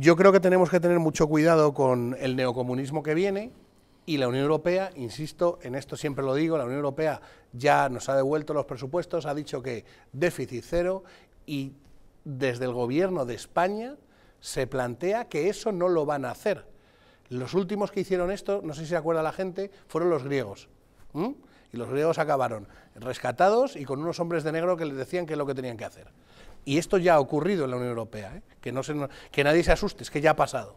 Yo creo que tenemos que tener mucho cuidado con el neocomunismo que viene y la Unión Europea, insisto, en esto siempre lo digo, la Unión Europea ya nos ha devuelto los presupuestos, ha dicho que déficit cero y desde el gobierno de España se plantea que eso no lo van a hacer. Los últimos que hicieron esto, no sé si se acuerda la gente, fueron los griegos. Y los griegos acabaron rescatados y con unos hombres de negro que les decían qué es lo que tenían que hacer. Y esto ya ha ocurrido en la Unión Europea, ¿eh? que, no que nadie se asuste, es que ya ha pasado.